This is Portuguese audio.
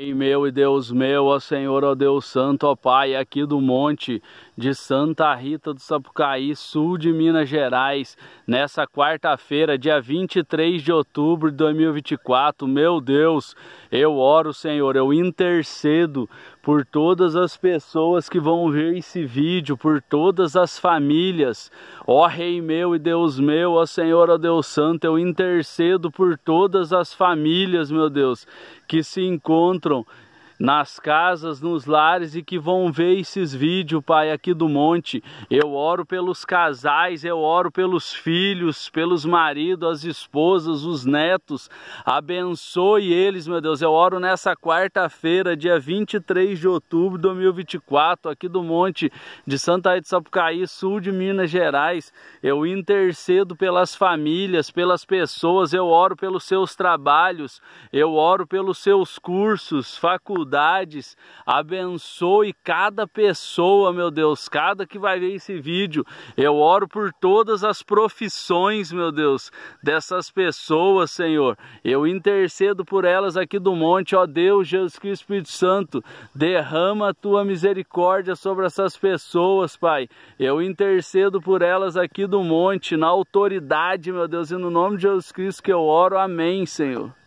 Ei meu e Deus meu, ó Senhor, ó Deus Santo, ó Pai, aqui do monte de Santa Rita do Sapucaí, sul de Minas Gerais, nessa quarta-feira, dia 23 de outubro de 2024, meu Deus, eu oro, Senhor, eu intercedo por todas as pessoas que vão ver esse vídeo, por todas as famílias. Ó Rei meu e Deus meu, ó Senhor, ó Deus Santo, eu intercedo por todas as famílias, meu Deus, que se encontram nas casas, nos lares e que vão ver esses vídeos, Pai, aqui do monte. Eu oro pelos casais, eu oro pelos filhos, pelos maridos, as esposas, os netos. Abençoe eles, meu Deus. Eu oro nessa quarta-feira, dia 23 de outubro de 2024, aqui do monte de Santa Rita de Sapucaí, sul de Minas Gerais. Eu intercedo pelas famílias, pelas pessoas, eu oro pelos seus trabalhos, eu oro pelos seus cursos, faculdades dificuldades. Abençoe cada pessoa, meu Deus, cada que vai ver esse vídeo. Eu oro por todas as profissões, meu Deus, dessas pessoas, Senhor. Eu intercedo por elas aqui do monte, ó Deus, Jesus Cristo Espírito Santo. Derrama a tua misericórdia sobre essas pessoas, Pai. Eu intercedo por elas aqui do monte, na autoridade, meu Deus, e no nome de Jesus Cristo que eu oro. Amém, Senhor.